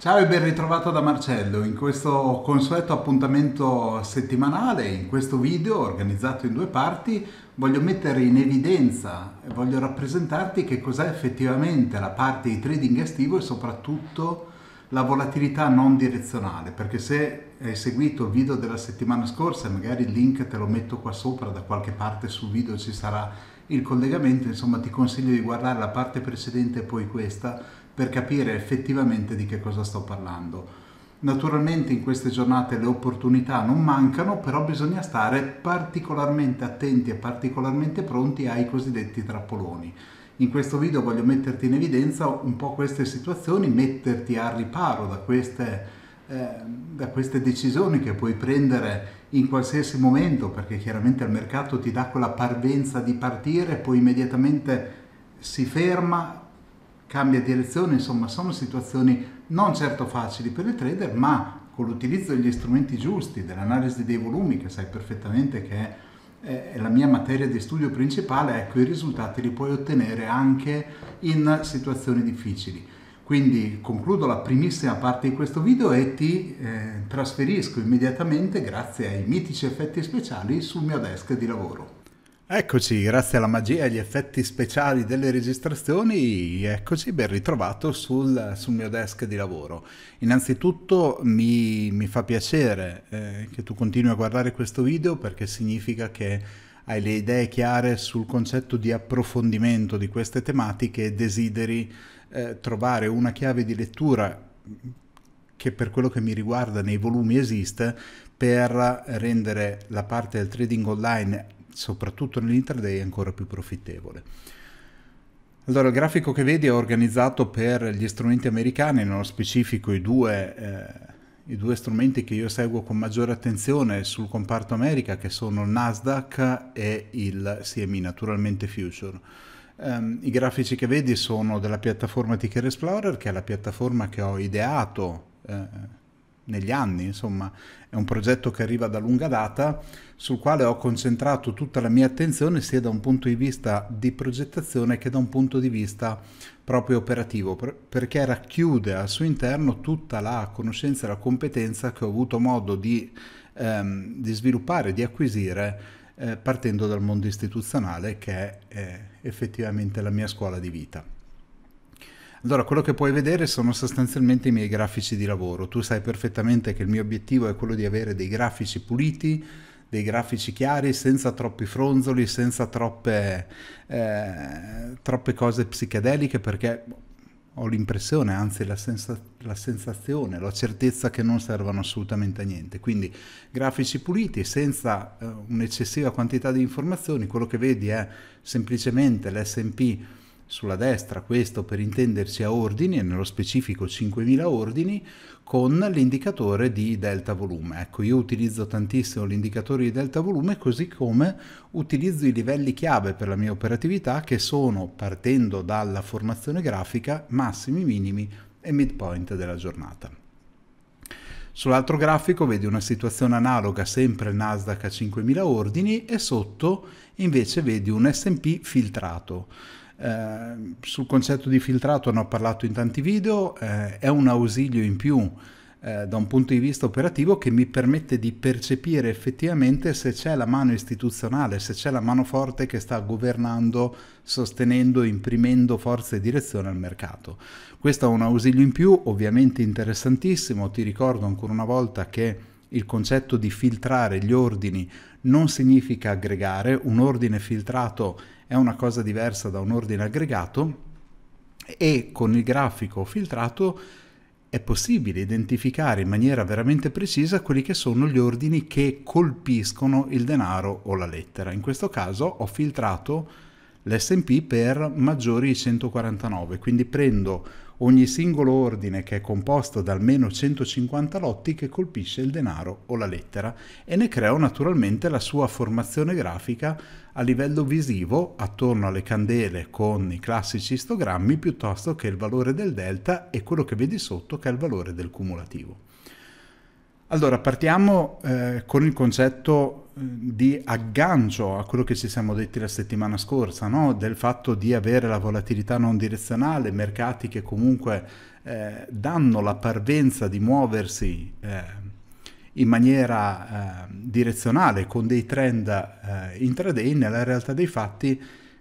Ciao e ben ritrovato da Marcello in questo consueto appuntamento settimanale, in questo video organizzato in due parti voglio mettere in evidenza e voglio rappresentarti che cos'è effettivamente la parte di trading estivo e soprattutto la volatilità non direzionale, perché se hai seguito il video della settimana scorsa, magari il link te lo metto qua sopra, da qualche parte sul video ci sarà il collegamento, insomma ti consiglio di guardare la parte precedente e poi questa per capire effettivamente di che cosa sto parlando. Naturalmente in queste giornate le opportunità non mancano, però bisogna stare particolarmente attenti e particolarmente pronti ai cosiddetti trappoloni. In questo video voglio metterti in evidenza un po' queste situazioni, metterti al riparo da queste, eh, da queste decisioni che puoi prendere in qualsiasi momento, perché chiaramente il mercato ti dà quella parvenza di partire, poi immediatamente si ferma, cambia direzione, insomma sono situazioni non certo facili per il trader, ma con l'utilizzo degli strumenti giusti, dell'analisi dei volumi, che sai perfettamente che è è la mia materia di studio principale, ecco i risultati li puoi ottenere anche in situazioni difficili. Quindi concludo la primissima parte di questo video e ti eh, trasferisco immediatamente, grazie ai mitici effetti speciali, sul mio desk di lavoro. Eccoci, grazie alla magia e agli effetti speciali delle registrazioni, eccoci ben ritrovato sul, sul mio desk di lavoro. Innanzitutto mi, mi fa piacere eh, che tu continui a guardare questo video perché significa che hai le idee chiare sul concetto di approfondimento di queste tematiche e desideri eh, trovare una chiave di lettura che per quello che mi riguarda nei volumi esiste per rendere la parte del trading online soprattutto nell'intraday è ancora più profittevole. Allora, il grafico che vedi è organizzato per gli strumenti americani, nello specifico i due, eh, i due strumenti che io seguo con maggiore attenzione sul comparto America, che sono il Nasdaq e il CME, naturalmente Future. Um, I grafici che vedi sono della piattaforma Ticker Explorer, che è la piattaforma che ho ideato eh, negli anni, insomma è un progetto che arriva da lunga data sul quale ho concentrato tutta la mia attenzione sia da un punto di vista di progettazione che da un punto di vista proprio operativo, perché racchiude al suo interno tutta la conoscenza e la competenza che ho avuto modo di, ehm, di sviluppare, di acquisire eh, partendo dal mondo istituzionale che è eh, effettivamente la mia scuola di vita. Allora, quello che puoi vedere sono sostanzialmente i miei grafici di lavoro. Tu sai perfettamente che il mio obiettivo è quello di avere dei grafici puliti, dei grafici chiari, senza troppi fronzoli, senza troppe, eh, troppe cose psichedeliche, perché ho l'impressione, anzi la, sensa- la, sensazione, la certezza che non servano assolutamente a niente. Quindi grafici puliti, senza eh, un'eccessiva quantità di informazioni, quello che vedi è semplicemente l'SP sulla destra, questo per intendersi a ordini, e nello specifico 5000 ordini, con l'indicatore di delta volume. Ecco, io utilizzo tantissimo l'indicatore di delta volume, così come utilizzo i livelli chiave per la mia operatività, che sono, partendo dalla formazione grafica, massimi, minimi e midpoint della giornata. Sull'altro grafico vedi una situazione analoga, sempre Nasdaq a 5000 ordini, e sotto invece vedi un SP filtrato. Eh, sul concetto di filtrato ne ho parlato in tanti video, eh, è un ausilio in più eh, da un punto di vista operativo che mi permette di percepire effettivamente se c'è la mano istituzionale, se c'è la mano forte che sta governando, sostenendo, imprimendo forza e direzione al mercato. Questo è un ausilio in più, ovviamente interessantissimo, ti ricordo ancora una volta che il concetto di filtrare gli ordini non significa aggregare, un ordine filtrato è è una cosa diversa da un ordine aggregato e con il grafico filtrato è possibile identificare in maniera veramente precisa quelli che sono gli ordini che colpiscono il denaro o la lettera. In questo caso ho filtrato l'SP per maggiori 149, quindi prendo ogni singolo ordine che è composto da almeno 150 lotti che colpisce il denaro o la lettera e ne creo naturalmente la sua formazione grafica a livello visivo attorno alle candele con i classici istogrammi piuttosto che il valore del delta e quello che vedi sotto che è il valore del cumulativo. Allora partiamo eh, con il concetto Ehm, di aggancio a quello che ci siamo detti la settimana scorsa, no? del fatto di avere la volatilità non direzionale, mercati che comunque eh, danno la parvenza di muoversi eh, in maniera eh, direzionale con dei trend eh, intraday, nella realtà dei fatti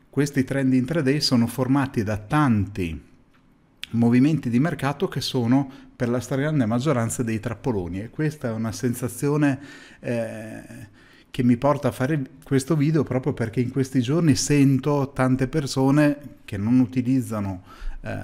questi trend intraday sono formati da tanti movimenti di mercato che sono per la stragrande maggioranza dei trappoloni e questa è una sensazione eh, che mi porta a fare questo video proprio perché in questi giorni sento tante persone che non utilizzano eh,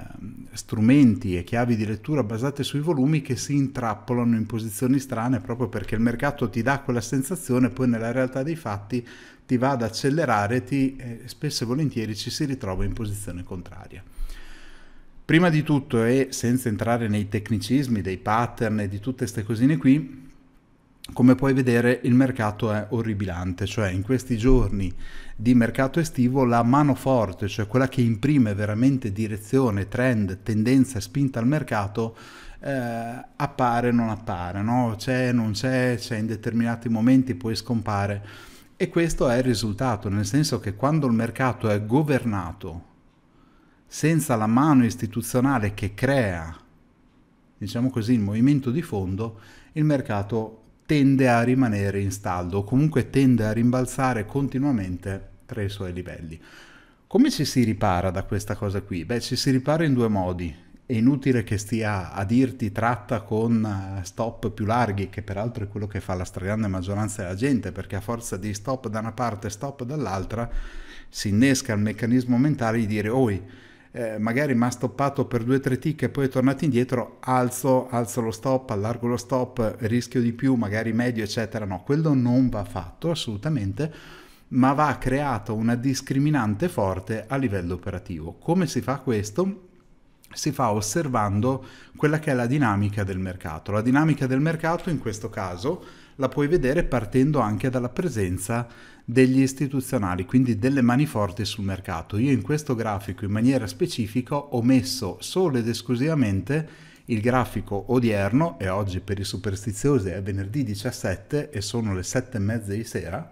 strumenti e chiavi di lettura basate sui volumi che si intrappolano in posizioni strane proprio perché il mercato ti dà quella sensazione poi nella realtà dei fatti ti va ad accelerare e eh, spesso e volentieri ci si ritrova in posizione contraria. Prima di tutto e senza entrare nei tecnicismi, dei pattern e di tutte queste cosine qui, come puoi vedere il mercato è orribilante, cioè in questi giorni di mercato estivo la mano forte, cioè quella che imprime veramente direzione, trend, tendenza, spinta al mercato, eh, appare o non appare, no? c'è, non c'è, c'è in determinati momenti, poi scompare. E questo è il risultato, nel senso che quando il mercato è governato senza la mano istituzionale che crea, diciamo così, il movimento di fondo, il mercato tende a rimanere in stallo, o comunque tende a rimbalzare continuamente tra i suoi livelli. Come ci si ripara da questa cosa qui? Beh, ci si ripara in due modi. È inutile che stia a dirti tratta con eh, stop più larghi, che peraltro è quello che fa la stragrande maggioranza della gente, perché a forza di stop da una parte e stop dall'altra si innesca il meccanismo mentale di dire oi, eh, magari mi ha stoppato per due o tre tick e poi è tornato indietro, alzo, alzo lo stop, allargo lo stop, rischio di più, magari medio, eccetera. No, quello non va fatto assolutamente ma va creata una discriminante forte a livello operativo. Come si fa questo? Si fa osservando quella che è la dinamica del mercato. La dinamica del mercato in questo caso la puoi vedere partendo anche dalla presenza degli istituzionali, quindi delle mani forti sul mercato. Io in questo grafico in maniera specifica ho messo solo ed esclusivamente il grafico odierno e oggi per i superstiziosi è venerdì 17 e sono le 7 e mezza di sera.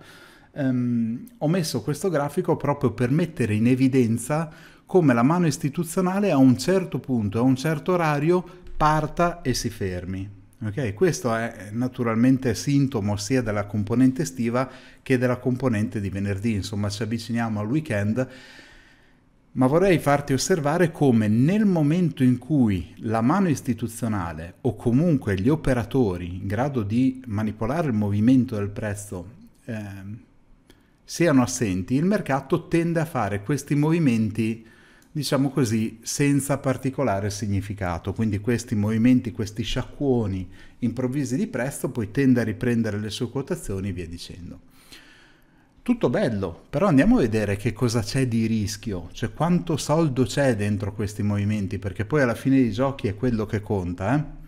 Um, ho messo questo grafico proprio per mettere in evidenza come la mano istituzionale a un certo punto, a un certo orario, parta e si fermi. Okay? Questo è naturalmente sintomo sia della componente estiva che della componente di venerdì, insomma ci avviciniamo al weekend, ma vorrei farti osservare come nel momento in cui la mano istituzionale o comunque gli operatori in grado di manipolare il movimento del prezzo eh, siano assenti, il mercato tende a fare questi movimenti diciamo così, senza particolare significato. Quindi questi movimenti, questi sciacquoni improvvisi di prezzo poi tende a riprendere le sue quotazioni e via dicendo. Tutto bello, però andiamo a vedere che cosa c'è di rischio, cioè quanto soldo c'è dentro questi movimenti, perché poi alla fine dei giochi è quello che conta. Eh?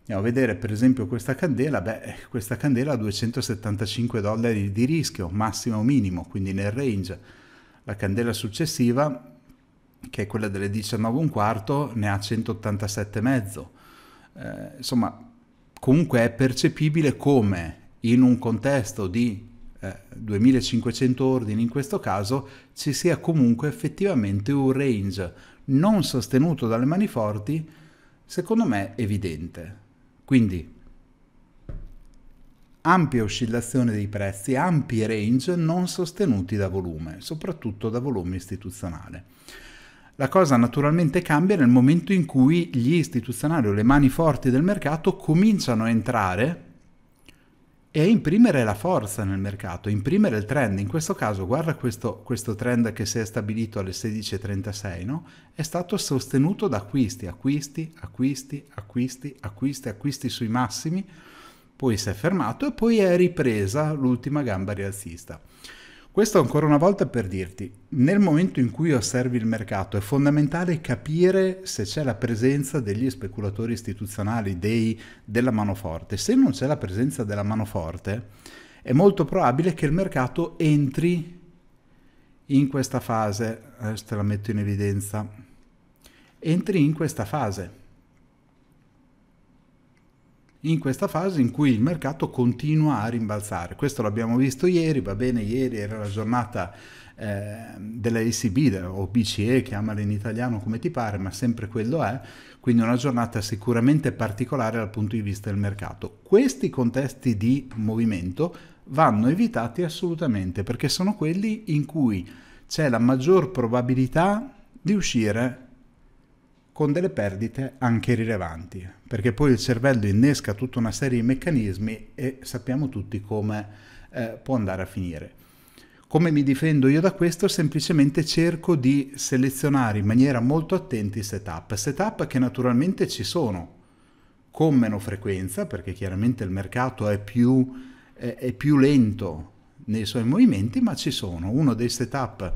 Andiamo a vedere per esempio questa candela, beh, questa candela ha 275 dollari di rischio, massimo o minimo, quindi nel range. La candela successiva che è quella delle 19 un quarto, ne ha 187,5. Eh, insomma, comunque è percepibile come in un contesto di eh, 2500 ordini in questo caso ci sia comunque effettivamente un range non sostenuto dalle mani forti, secondo me evidente. Quindi ampia oscillazione dei prezzi, ampi range non sostenuti da volume, soprattutto da volume istituzionale. La cosa naturalmente cambia nel momento in cui gli istituzionali o le mani forti del mercato cominciano a entrare e a imprimere la forza nel mercato, imprimere il trend. In questo caso, guarda questo, questo trend che si è stabilito alle 16.36, no? è stato sostenuto da acquisti, acquisti, acquisti, acquisti, acquisti, acquisti sui massimi, poi si è fermato e poi è ripresa l'ultima gamba rialzista. Questo ancora una volta per dirti, nel momento in cui osservi il mercato è fondamentale capire se c'è la presenza degli speculatori istituzionali, dei, della manoforte. Se non c'è la presenza della manoforte, è molto probabile che il mercato entri in questa fase, adesso eh, te la metto in evidenza, entri in questa fase in questa fase in cui il mercato continua a rimbalzare. Questo l'abbiamo visto ieri, va bene, ieri era la giornata eh, della ECB o BCE, chiamala in italiano come ti pare, ma sempre quello è, quindi una giornata sicuramente particolare dal punto di vista del mercato. Questi contesti di movimento vanno evitati assolutamente perché sono quelli in cui c'è la maggior probabilità di uscire con delle perdite anche rilevanti, perché poi il cervello innesca tutta una serie di meccanismi e sappiamo tutti come eh, può andare a finire. Come mi difendo io da questo? Semplicemente cerco di selezionare in maniera molto attenta i setup, setup che naturalmente ci sono, con meno frequenza, perché chiaramente il mercato è più, eh, è più lento nei suoi movimenti, ma ci sono. Uno dei setup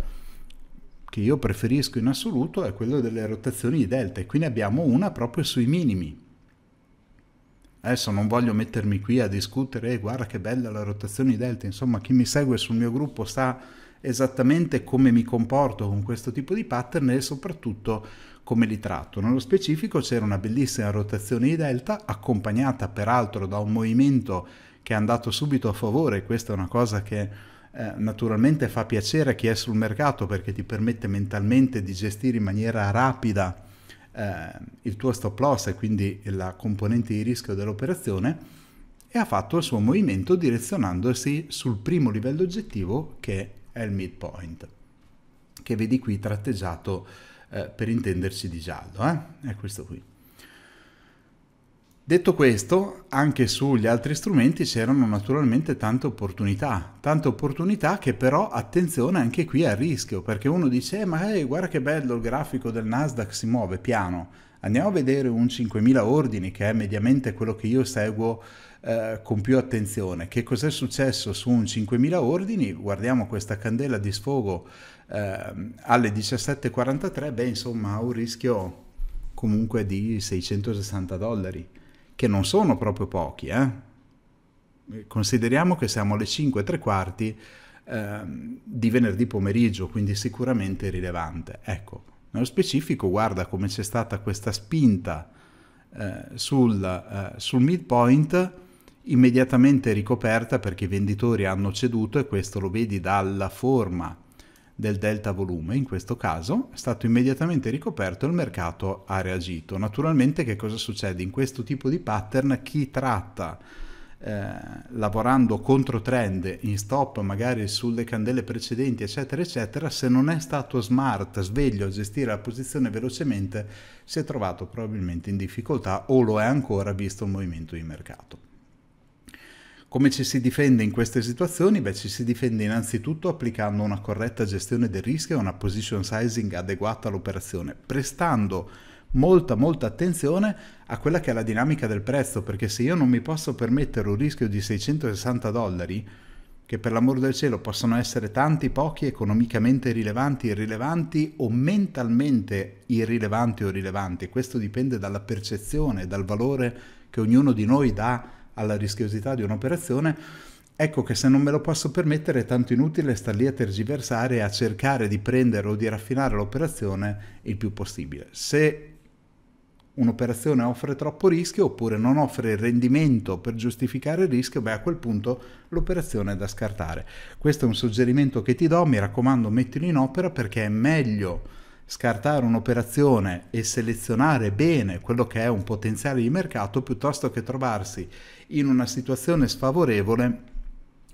che io preferisco in assoluto è quello delle rotazioni di delta e qui ne abbiamo una proprio sui minimi. Adesso non voglio mettermi qui a discutere, eh, guarda che bella la rotazione di delta, insomma chi mi segue sul mio gruppo sa esattamente come mi comporto con questo tipo di pattern e soprattutto come li tratto. Nello specifico c'era una bellissima rotazione di delta accompagnata peraltro da un movimento che è andato subito a favore, questa è una cosa che eh, naturalmente fa piacere a chi è sul mercato perché ti permette mentalmente di gestire in maniera rapida eh, il tuo stop loss e quindi la componente di rischio dell'operazione e ha fatto il suo movimento direzionandosi sul primo livello oggettivo che è il midpoint che vedi qui tratteggiato eh, per intenderci di giallo, eh? è questo qui. Detto questo, anche sugli altri strumenti c'erano naturalmente tante opportunità, tante opportunità che però attenzione anche qui al rischio, perché uno dice eh, ma hey, eh, guarda che bello il grafico del Nasdaq si muove piano, andiamo a vedere un 5000 ordini che è mediamente quello che io seguo eh, con più attenzione. Che cos'è successo su un 5000 ordini? Guardiamo questa candela di sfogo eh, alle 17.43, beh insomma ha un rischio comunque di 660 dollari che non sono proprio pochi. Eh? Consideriamo che siamo alle 5 e tre quarti eh, di venerdì pomeriggio, quindi sicuramente rilevante. Ecco, nello specifico guarda come c'è stata questa spinta eh, sul, eh, sul midpoint immediatamente ricoperta perché i venditori hanno ceduto e questo lo vedi dalla forma del delta volume, in questo caso è stato immediatamente ricoperto e il mercato ha reagito. Naturalmente che cosa succede? In questo tipo di pattern chi tratta eh, lavorando contro trend in stop magari sulle candele precedenti eccetera eccetera se non è stato smart sveglio a gestire la posizione velocemente si è trovato probabilmente in difficoltà o lo è ancora visto il movimento di mercato come ci si difende in queste situazioni? Beh, ci si difende innanzitutto applicando una corretta gestione del rischio e una position sizing adeguata all'operazione, prestando molta molta attenzione a quella che è la dinamica del prezzo, perché se io non mi posso permettere un rischio di 660 dollari, che per l'amor del cielo possono essere tanti, pochi, economicamente rilevanti, irrilevanti o mentalmente irrilevanti o rilevanti, questo dipende dalla percezione, dal valore che ognuno di noi dà alla rischiosità di un'operazione, ecco che se non me lo posso permettere è tanto inutile star lì a tergiversare e a cercare di prendere o di raffinare l'operazione il più possibile. Se un'operazione offre troppo rischio oppure non offre il rendimento per giustificare il rischio, beh a quel punto l'operazione è da scartare. Questo è un suggerimento che ti do, mi raccomando mettilo in opera perché è meglio scartare un'operazione e selezionare bene quello che è un potenziale di mercato piuttosto che trovarsi in una situazione sfavorevole,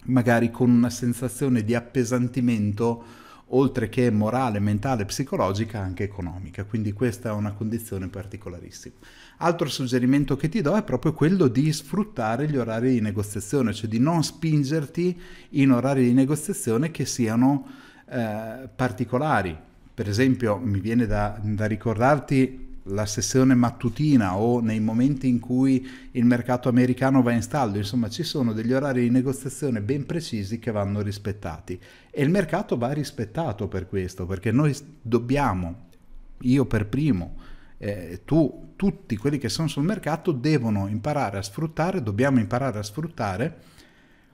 magari con una sensazione di appesantimento oltre che morale, mentale, psicologica, anche economica. Quindi questa è una condizione particolarissima. Altro suggerimento che ti do è proprio quello di sfruttare gli orari di negoziazione, cioè di non spingerti in orari di negoziazione che siano eh, particolari, per esempio, mi viene da, da ricordarti la sessione mattutina o nei momenti in cui il mercato americano va in stallo, insomma ci sono degli orari di negoziazione ben precisi che vanno rispettati e il mercato va rispettato per questo, perché noi dobbiamo, io per primo, eh, tu, tutti quelli che sono sul mercato devono imparare a sfruttare, dobbiamo imparare a sfruttare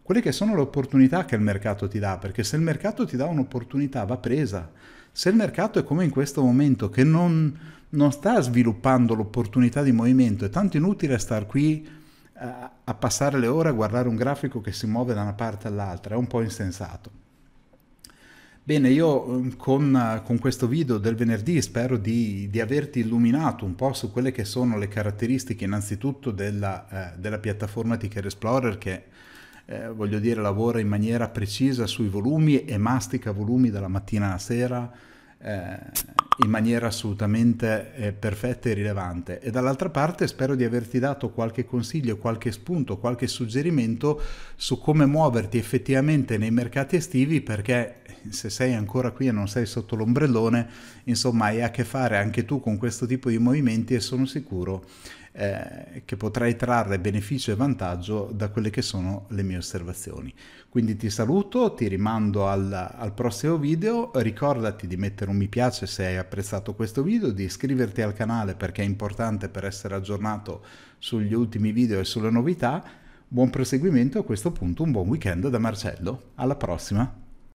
quelle che sono le opportunità che il mercato ti dà, perché se il mercato ti dà un'opportunità va presa se il mercato è come in questo momento, che non, non sta sviluppando l'opportunità di movimento, è tanto inutile star qui a, eh, a passare le ore a guardare un grafico che si muove da una parte all'altra, è un po' insensato. Bene, io mm, con, con, questo video del venerdì spero di, di, averti illuminato un po' su quelle che sono le caratteristiche innanzitutto della, eh, della piattaforma Ticker Explorer che eh, voglio dire, lavora in maniera precisa sui volumi e mastica volumi dalla mattina alla sera eh, in maniera assolutamente eh, perfetta e rilevante. E dall'altra parte spero di averti dato qualche consiglio, qualche spunto, qualche suggerimento su come muoverti effettivamente nei mercati estivi perché se sei ancora qui e non sei sotto l'ombrellone, insomma hai a che fare anche tu con questo tipo di movimenti e sono sicuro eh, che potrai trarre beneficio e vantaggio da quelle che sono le mie osservazioni. Quindi ti saluto, ti rimando al, al prossimo video, ricordati di mettere un mi piace se hai apprezzato questo video, di iscriverti al canale perché è importante per essere aggiornato sugli ultimi video e sulle novità. Buon proseguimento a questo punto un buon weekend da Marcello. Alla prossima!